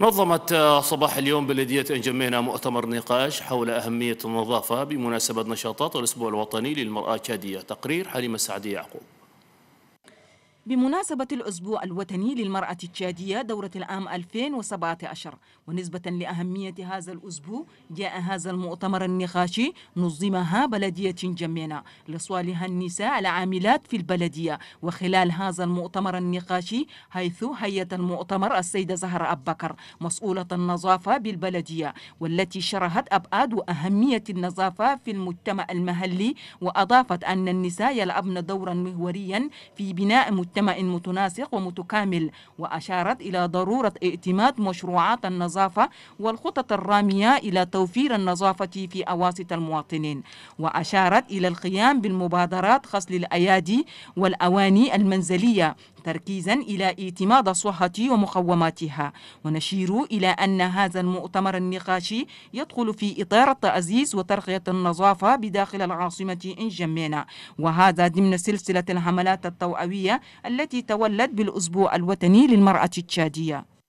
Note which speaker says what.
Speaker 1: نظمت آه، صباح اليوم بلدية أنجمينا مؤتمر نقاش حول أهمية النظافة بمناسبة نشاطات الأسبوع الوطني للمرأة الشادية تقرير حليمة سعدي يعقوب
Speaker 2: بمناسبة الأسبوع الوطني للمرأة التشادية دورة العام 2017 ونسبة لأهمية هذا الأسبوع جاء هذا المؤتمر النقاشي نظمها بلدية جمينة لصالح النساء العاملات في البلدية وخلال هذا المؤتمر النقاشي حيث هيئة المؤتمر السيدة زهرة أبو بكر مسؤولة النظافة بالبلدية والتي شرحت أبعاد وأهمية النظافة في المجتمع المحلي وأضافت أن النساء يلعبن دورا محوريا في بناء مجتمع مجتمع متناسق ومتكامل وأشارت إلى ضرورة ائتماد مشروعات النظافة والخطط الرامية إلى توفير النظافة في أواسط المواطنين وأشارت إلى القيام بالمبادرات غسل الأيادي والأواني المنزلية تركيزا إلى اعتماد صحة ومقوماتها ونشير إلى أن هذا المؤتمر النقاشي يدخل في إطار التعزيز وترقية النظافة بداخل العاصمة إنجمينا وهذا ضمن سلسلة الحملات التوعوية التي تولد بالأسبوع الوطني للمرأة التشادية